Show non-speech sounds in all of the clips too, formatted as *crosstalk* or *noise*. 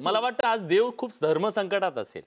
मला वाटतं आज देव खूप धर्मसंकटात असेल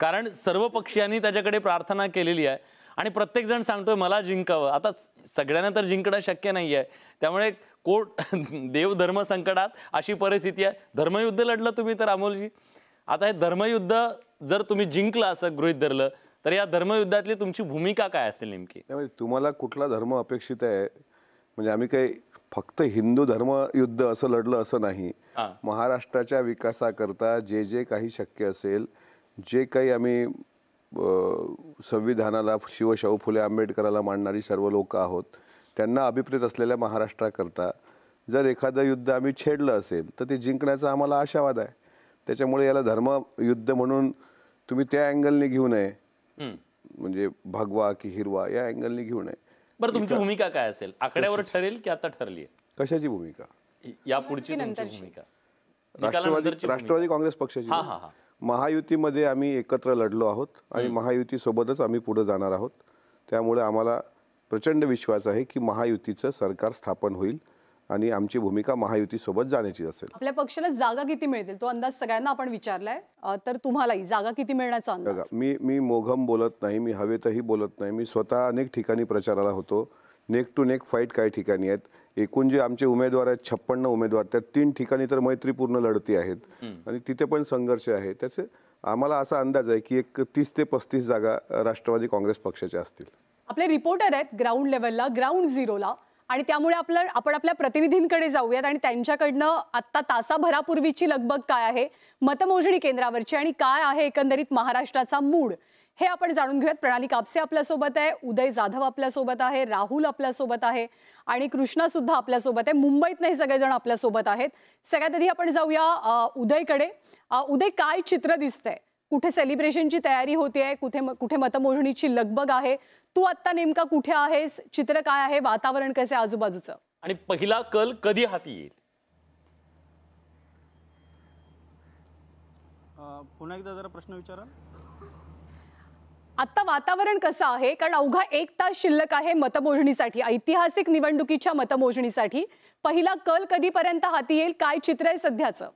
कारण सर्व पक्षीयांनी त्याच्याकडे प्रार्थना केलेली आहे आणि प्रत्येकजण सांगतोय मला जिंकावं आता सगळ्यांना तर जिंकणं शक्य नाही आहे त्यामुळे कोट *laughs* देव धर्म संकटात अशी परिस्थिती आहे धर्मयुद्ध लढलं तुम्ही तर अमोलजी आता हे धर्मयुद्ध जर तुम्ही जिंकलं असं गृहित धरलं तर या धर्मयुद्धातली तुमची भूमिका काय असेल नेमकी तुम्हाला कुठला धर्म अपेक्षित आहे म्हणजे आम्ही काही फक्त हिंदू धर्मयुद्ध असं लढलं असं नाही महाराष्ट्राच्या विकासाकरता जे जे काही शक्य असेल जे काही आम्ही संविधानाला शिवशाहू फुले आंबेडकराला मांडणारी सर्व लोक आहोत त्यांना अभिप्रेत असलेल्या महाराष्ट्राकरता जर एखादं युद्ध आम्ही छेडलं असेल तर ते जिंकण्याचा आम्हाला आशावाद आहे त्याच्यामुळे याला धर्मयुद्ध म्हणून तुम्ही त्या अँगलने घेऊ नये म्हणजे भगवा की हिरवा या अँगलने घेऊ नये बरं तुमची भूमिका काय असेल आकड्यावर ठरेल की आता ठरली कशाची भूमिका या पुढची भूमिका राष्ट्रवादी राष्ट्रवादी काँग्रेस पक्षाची महायुतीमध्ये आम्ही एकत्र लढलो आहोत आणि महायुती सोबतच आम्ही पुढे जाणार आहोत त्यामुळे आम्हाला प्रचंड विश्वास आहे की महायुतीचं सरकार स्थापन होईल आणि आमची भूमिका महायुतीसोबत जाण्याची असेल आपल्या पक्षाला जागा किती मिळतील तो अंदाज सगळ्यांना आपण विचारलाय तर तुम्हालाही जागा किती मिळण्याचा अंदाज मी मी मोघम बोलत नाही मी हवेतही बोलत नाही मी स्वतः अनेक ठिकाणी प्रचाराला होतो नेक टू नेक फाईट काही ठिकाणी आहेत एकूण जे आमचे उमेदवार आहेत छप्पन्न उमेदवार त्या तीन ठिकाणी तर मैत्रीपूर्ण लढती आहेत आणि तिथे पण संघर्ष आहे त्याचे आम्हाला असा अंदाज आहे की एक तीस ते पस्तीस जागा राष्ट्रवादी काँग्रेस पक्षाच्या असतील आपले रिपोर्टर आहेत ग्राउंड लेवलला ग्राउंड झिरोला आणि त्यामुळे आपलं आपण आपल्या प्रतिनिधींकडे जाऊयात आणि त्यांच्याकडनं आत्ता तासाभरापूर्वीची लगबग काय आहे मतमोजणी केंद्रावरची आणि काय आहे एकंदरीत महाराष्ट्राचा मूड हे आपण जाणून घेऊयात प्रणाली कापसे आपल्यासोबत आहे उदय जाधव आपल्यासोबत आहे राहुल आपल्यासोबत आहे आणि कृष्णा सुद्धा आपल्यासोबत आहे मुंबईत नाही सगळेजण आपल्यासोबत आहेत सगळ्यात आधी आपण जाऊया उदयकडे उदय काय चित्र दिसतंय कुठे सेलिब्रेशनची तयारी होती आहे कुठे कुठे मतमोजणीची लगबग आहे तू आता नेमका कुठे आहेस चित्र काय आहे वातावरण कसे आजूबाजूचं आणि पहिला कल कधी हाती येईल पुन्हा एकदा जरा प्रश्न विचारा आता वातावरण कसं आहे कारण अवघा एक तास शिल्लक आहे मतमोजणीसाठी ऐतिहासिक निवडणुकीच्या मतमोजणीसाठी पहिला कल कधीपर्यंत हाती येईल काय चित्र आहे सध्याचं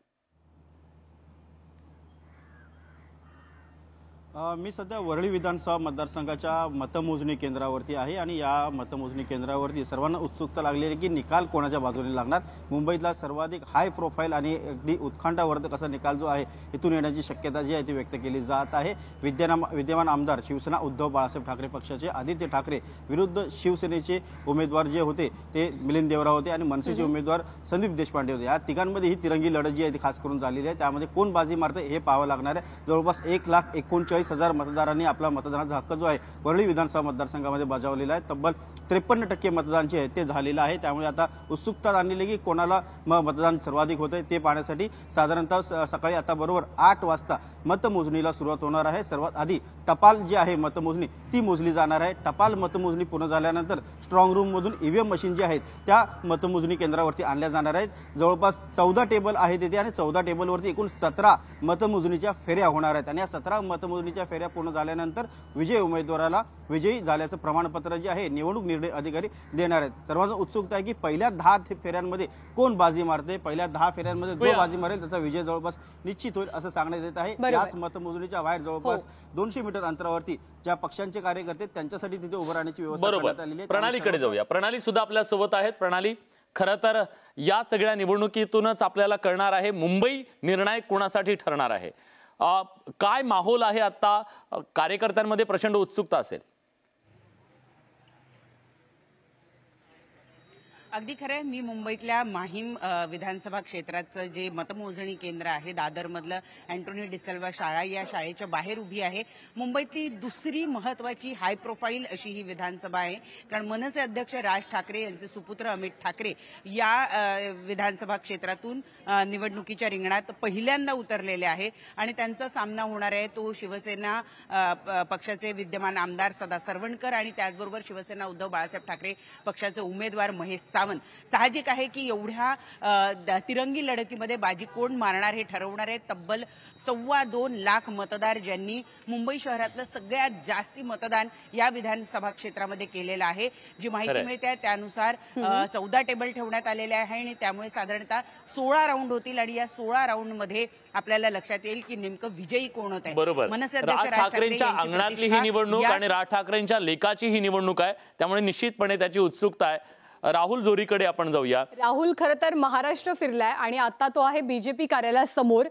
मी सध्या वरळी विधानसभा मतदारसंघाच्या मतमोजणी केंद्रावरती आहे आणि या मतमोजणी केंद्रावरती सर्वांना उत्सुकता लागली आहे की निकाल कोणाच्या बाजूने लागणार मुंबईतला सर्वाधिक हाय प्रोफाईल आणि अगदी उत्खंडावर्धक असा निकाल जो आहे इथून येण्याची शक्यता जी आहे ती व्यक्त केली जात आहे विद्याना विद्यमान आमदार शिवसेना उद्धव बाळासाहेब ठाकरे पक्षाचे आदित्य ठाकरे विरुद्ध शिवसेनेचे उमेदवार जे होते ते मिलिंद देवराव होते आणि मनसेचे उमेदवार संदीप देशपांडे होते या तिघांमध्ये ही तिरंगी लढत जी आहे ती खास करून झालेली आहे त्यामध्ये कोण बाजी मारते हे पाहावं लागणार आहे जवळपास एक लाख एकोणचाळीस चाळीस हजार मतदारांनी आपला मतदानाचा हक्क जो आहे वरळी विधानसभा मतदारसंघामध्ये बजावलेला आहे तब्बल त्रेपन्न टक्के मतदान जे आहे ते झालेलं आहे त्यामुळे आता उत्सुकता आणलेली की कोणाला मतदान सर्वाधिक होतं ते पाहण्यासाठी साधारणतः सकाळी आता बरोबर आठ वाजता मतमोजणीला सुरुवात होणार आहे सर्वात आधी टपाल जी आहे मतमोजणी ती मोजली जाणार आहे टपाल मतमोजणी पूर्ण झाल्यानंतर स्ट्रॉंग रूममधून ई मशीन जी आहेत त्या मतमोजणी केंद्रावरती आणल्या जाणार आहेत जवळपास चौदा टेबल आहेत तिथे आणि चौदा टेबलवरती एकूण सतरा मतमोजणीच्या फेऱ्या होणार आहेत आणि या सतरा मतमोजणी आघाडीच्या फेऱ्या पूर्ण झाल्यानंतर विजयी उमेदवाराला विजयी झाल्याचं प्रमाणपत्र जे आहे निवडणूक निर्णय अधिकारी देणार आहेत सर्वांना उत्सुकता आहे की पहिल्या दहा फेऱ्यांमध्ये कोण बाजी मारते पहिल्या दहा फेऱ्यांमध्ये जो बाजी मारेल त्याचा विजय जवळपास निश्चित होईल असं सांगण्यात येत आहे याच मतमोजणीच्या बाहेर जवळपास हो. दोनशे मीटर अंतरावरती ज्या पक्षांचे कार्यकर्ते त्यांच्यासाठी तिथे उभं राहण्याची व्यवस्था करण्यात आलेली आहे प्रणालीकडे जाऊया प्रणाली सुद्धा आपल्या सोबत आहेत प्रणाली खर तर या सगळ्या निवडणुकीतूनच आपल्याला कळणार आहे मुंबई निर्णायक कोणासाठी ठरणार आहे काय माहोल आहे आत्ता कार्यकर्त्यांमध्ये प्रचंड उत्सुकता असेल अगदी खरं मी मुंबईतल्या माहीम विधानसभा क्षेत्राचं जे मतमोजणी केंद्र आहे दादरमधलं अँटोनी डिसेल्वा शाळा या शाळेच्या बाहेर उभी आहे मुंबईतली दुसरी महत्वाची हाय प्रोफाईल अशी ही विधानसभा आहे कारण मनसे अध्यक्ष राज ठाकरे यांचे सुपुत्र अमित ठाकरे या विधानसभा क्षेत्रातून निवडणुकीच्या रिंगणात पहिल्यांदा उतरलेले आहे आणि त्यांचा सामना होणार आहे तो शिवसेना पक्षाचे विद्यमान आमदार सदा सरवणकर आणि त्याचबरोबर शिवसेना उद्धव बाळासाहेब ठाकरे पक्षाचे उमेदवार महेश सावंत साहजिक आहे की एवढ्या तिरंगी लढतीमध्ये बाजी कोण मारणार हे ठरवणार आहे तब्बल सव्वा दोन लाख मतदार ज्यांनी मुंबई शहरातलं सगळ्यात जास्ती मतदान या विधानसभा क्षेत्रामध्ये केलेलं आहे जी माहिती मिळते त्यानुसार चौदा टेबल ठेवण्यात आलेले आहे आणि त्यामुळे साधारणतः सोळा राऊंड होतील आणि या सोळा राऊंड मध्ये आपल्याला लक्षात येईल की नेमकं विजयी कोण होत आहे बरोबर राज ठाकरेंच्या अंगणातली ही निवडणूक आणि राज ठाकरेंच्या लेखाची ही निवडणूक आहे त्यामुळे निश्चितपणे त्याची उत्सुकता आहे राहुल जोरीकडे आपण जाऊया राहुल खरं तर महाराष्ट्र फिरलाय आणि आता तो आहे बीजेपी कार्यालयासमोर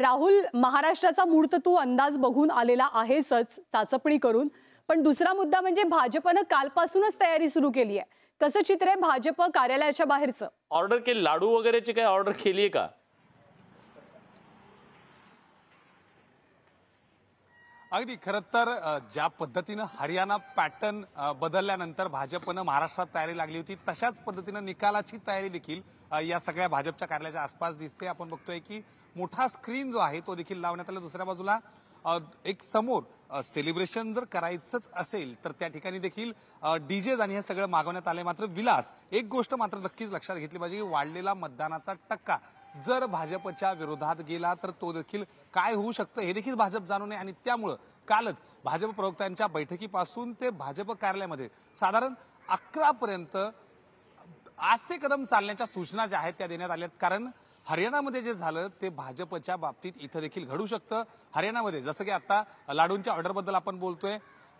राहुल महाराष्ट्राचा मूर्त तू अंदाज बघून आलेला आहेसच चाचपणी करून पण दुसरा मुद्दा म्हणजे भाजपनं कालपासूनच तयारी सुरू केली आहे कसं चित्र आहे भाजप कार्यालयाच्या बाहेरचं ऑर्डर केली लाडू वगैरेची काय ऑर्डर केली आहे का अगदी खरं तर ज्या पद्धतीनं हरियाणा पॅटर्न बदलल्यानंतर भाजपनं महाराष्ट्रात तयारी लागली होती तशाच पद्धतीनं निकालाची तयारी देखील या सगळ्या भाजपच्या कार्यालयाच्या आसपास दिसते आपण बघतोय की मोठा स्क्रीन जो आहे तो देखील लावण्यात आला दुसऱ्या बाजूला एक समोर सेलिब्रेशन जर करायचंच असेल तर त्या ठिकाणी देखील डीजे आणि हे सगळं मागवण्यात आले मात्र विलास एक गोष्ट मात्र नक्कीच लक्षात घेतली पाहिजे की वाढलेला मतदानाचा टक्का जर भाजपच्या विरोधात गेला तर तो देखील काय होऊ शकतं हे देखील भाजप जाणून आहे आणि त्यामुळं कालच भाजप प्रवक्त्यांच्या बैठकीपासून ते भाजप कार्यालयामध्ये साधारण पर्यंत आज ते कदम चालण्याच्या सूचना ज्या आहेत त्या देण्यात आल्या कारण हरियाणामध्ये जे झालं ते भाजपच्या बाबतीत इथं देखील घडू शकतं हरियाणामध्ये जसं की आता लाडूंच्या ऑर्डरबद्दल आपण बोलतोय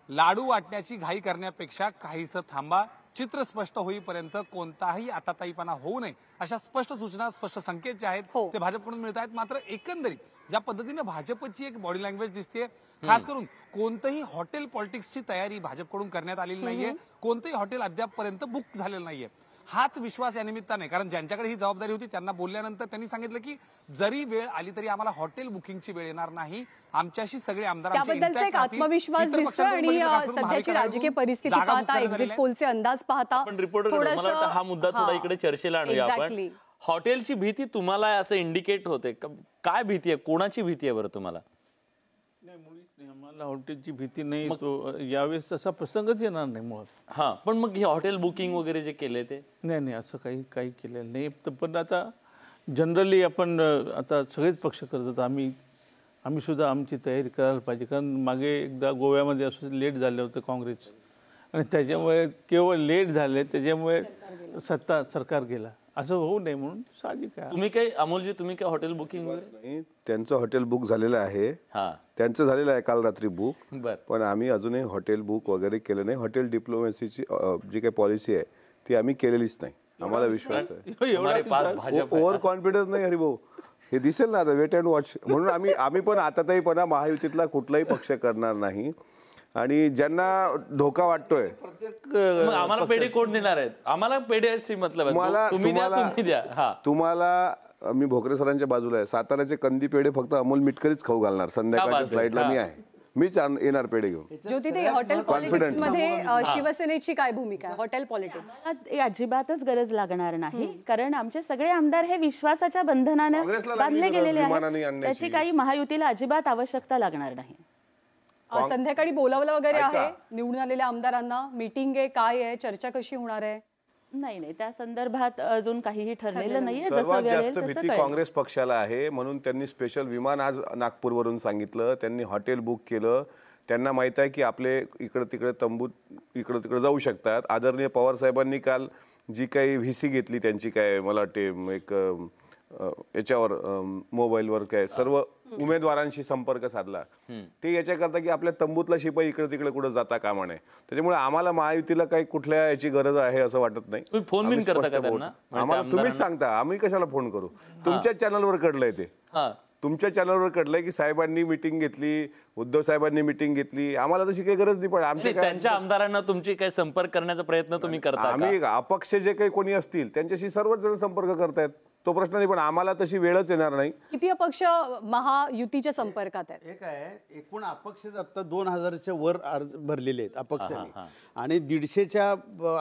लाडू वाटण्याची घाई करण्यापेक्षा काहीसं थांबा चित्र स्पष्ट होईपर्यंत कोणताही आताताईपणा होऊ नये अशा स्पष्ट सूचना स्पष्ट संकेत जे आहेत हो. ते भाजपकडून मिळत आहेत मात्र एकंदरीत ज्या पद्धतीने भाजपची एक बॉडी लँग्वेज दिसते खास करून कोणतंही हॉटेल पॉलिटिक्सची तयारी भाजपकडून करण्यात आलेली नाहीये कोणतंही हॉटेल अद्यापपर्यंत बुक झालेलं नाहीये हाच विश्वास या निमित्ताने कारण ज्यांच्याकडे ही जबाबदारी होती त्यांना बोलल्यानंतर त्यांनी सांगितलं की जरी वेळ आली तरी आम्हाला हॉटेल बुकिंगची वेळ येणार नाही आमच्याशी सगळे आमदार एक आत्मविश्वास दिसतो आणि सध्याची राजकीय परिस्थिती पाहता एक्झिट पोलचे अंदाज पाहता रिपोर्टर हा मुद्दा थोडा इकडे चर्चेला आणूया आपण हॉटेलची भीती तुम्हाला असं इंडिकेट होते काय भीती आहे कोणाची भीती आहे बरं तुम्हाला आम्हाला हॉटेलची भीती नाही तो यावेळेस तसा प्रसंगच येणार नाही मुळात हां पण मग हे हॉटेल बुकिंग वगैरे जे केले ते नाही नाही असं काही काही केलेलं नाही तर पण आता जनरली आपण आता सगळेच पक्ष करतात आम्ही आम्ही सुद्धा आमची तयारी करायला पाहिजे कारण मागे एकदा गोव्यामध्ये असं लेट झालं होतं काँग्रेस आणि त्याच्यामुळे केवळ लेट झाले त्याच्यामुळे सत्ता सरकार गेला असं होऊ नये म्हणून साहजिक आहे तुम्ही काही अमोलजी तुम्ही काय हॉटेल बुकिंग नाही त्यांचं हॉटेल बुक झालेलं आहे त्यांचं झालेलं आहे काल रात्री बुक पण आम्ही अजूनही हॉटेल बुक वगैरे केलं नाही हॉटेल डिप्लोमसीची जी काही पॉलिसी आहे ती आम्ही केलेलीच नाही आम्हाला विश्वास आहे ओव्हर *laughs* कॉन्फिडन्स नाही हरिभाऊ हे दिसेल ना आता वेट अँड वॉच म्हणून आम्ही आम्ही पण आता तरी पण महायुतीतला कुठलाही पक्ष करणार नाही आणि ज्यांना धोका वाटतोय आम्हाला पेढे कोण देणार आहेत आम्हाला पेढे मतलब तुम्हाला- तुम्ही द्या मी भोकरे सरांच्या बाजूला आहे साताऱ्याचे कंदी पेढे फक्त अमोल मिटकरीच खाऊ घालणार संध्याकाळच्या मी आहे मीच येणार पेढे घेऊन ज्योतिताई हॉटेल कॉन्फिडन्स मध्ये शिवसेनेची काय भूमिका हॉटेल पॉलिटिक्स आम्हाला अजिबातच गरज लागणार नाही कारण आमचे सगळे आमदार हे विश्वासाच्या बंधनाने बांधले गेलेले आहे आहेत त्याची काही महायुतीला अजिबात आवश्यकता लागणार नाही संध्याकाळी बोलावलं वगैरे आहे निवडून आलेल्या आमदारांना मीटिंग आहे काय आहे चर्चा कशी होणार आहे नाही नाही त्या संदर्भात अजून काहीही ठरलेलं नाही सर्वात जास्त भीती काँग्रेस पक्षाला आहे म्हणून त्यांनी स्पेशल विमान आज नागपूरवरून सांगितलं त्यांनी हॉटेल बुक केलं त्यांना माहीत आहे की आपले इकडे तिकडे तंबू इकडं तिकडे जाऊ शकतात आदरणीय पवार साहेबांनी काल जी काही व्ही घेतली त्यांची काय मला वाटते एक याच्यावर मोबाईलवर काय सर्व उमेदवारांशी संपर्क साधला ते करता की आपल्या तंबूतला शिपाई इकडे तिकडे कुठं जाता कामा नये त्याच्यामुळे आम्हाला महायुतीला काही कुठल्या याची गरज आहे असं वाटत नाही फोन बिन करता म्हणजे तुम्हीच सांगता आम्ही कशाला फोन करू तुमच्या चॅनलवर कडलंय ते तुमच्या चॅनलवर कडलंय की साहेबांनी मिटिंग घेतली उद्धव साहेबांनी मिटिंग घेतली आम्हाला तशी काही गरज नाही पण आमच्या त्यांच्या आमदारांना तुमची काही संपर्क करण्याचा प्रयत्न तुम्ही करता आम्ही अपक्ष जे काही कोणी असतील त्यांच्याशी सर्वच जण संपर्क करतायत तो प्रश्न नाही पण आम्हाला तशी वेळच येणार नाही किती अपक्ष महायुतीच्या संपर्कात आहेत एक आहे एकूण अपक्ष आता दोन हजारच्या वर अर्ज भरलेले आहेत अपक्षाने आणि दीडशेच्या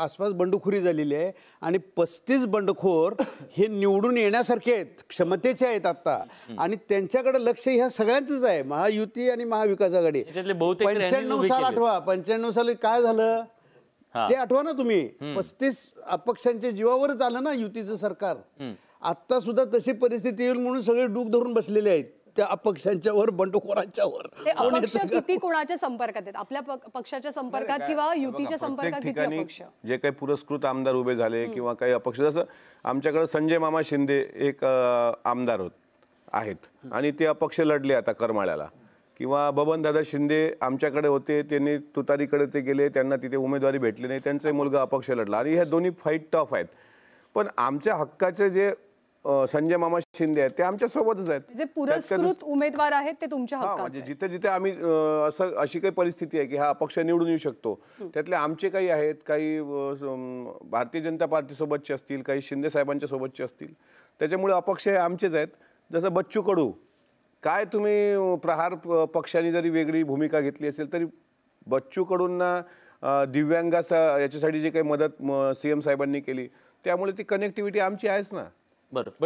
आसपास बंडखोरी झालेली आहे आणि पस्तीस बंडखोर हे निवडून येण्यासारखे आहेत क्षमतेचे आहेत आता आणि त्यांच्याकडे लक्ष ह्या सगळ्यांचंच आहे महायुती आणि महाविकास आघाडी पंच्याण्णव साल आठवा पंच्याण्णव साल काय झालं ते आठवा ना तुम्ही पस्तीस अपक्षांच्या जीवावरच आलं ना युतीचं सरकार सुद्धा तशी परिस्थिती येईल म्हणून सगळे डूक धरून बसलेले आहेत त्या अपक्षांच्यावर बंडखोरांच्या वर किती कोणाच्या संपर्कात आहेत आपल्या पक्षाच्या संपर्कात किंवा युतीच्या संपर्कात ठिकाणी जे काही पुरस्कृत आमदार उभे झाले किंवा काही अपक्ष जसं आमच्याकडे संजय मामा शिंदे एक आमदार होत आहेत आणि ते अपक्ष लढले आता करमाळ्याला किंवा बबन दादा शिंदे आमच्याकडे होते त्यांनी तुतारीकडे ते गेले त्यांना तिथे उमेदवारी भेटली नाही त्यांचाही मुलगा अपक्ष लढला आणि ह्या दोन्ही फाईट टफ आहेत पण आमच्या हक्काचे जे संजय मामा शिंदे आहेत ते आमच्यासोबतच आहेत जे पुरस्कृत उमेदवार आहेत ते तुमच्या म्हणजे जिथे जिथे आम्ही असं अशी काही परिस्थिती आहे की हा अपक्ष निवडून येऊ शकतो त्यातले आमचे काही आहेत काही भारतीय जनता पार्टीसोबतचे असतील काही शिंदे साहेबांच्या सोबतचे असतील त्याच्यामुळे अपक्ष हे आमचेच आहेत जसं बच्चू कडू काय तुम्ही प्रहार पक्षाने जरी वेगळी भूमिका घेतली असेल तरी बच्चू कडूंना दिव्यांगाचा याच्यासाठी जी काही मदत सी एम साहेबांनी केली त्यामुळे ती कनेक्टिव्हिटी आमची आहेच ना बरं पण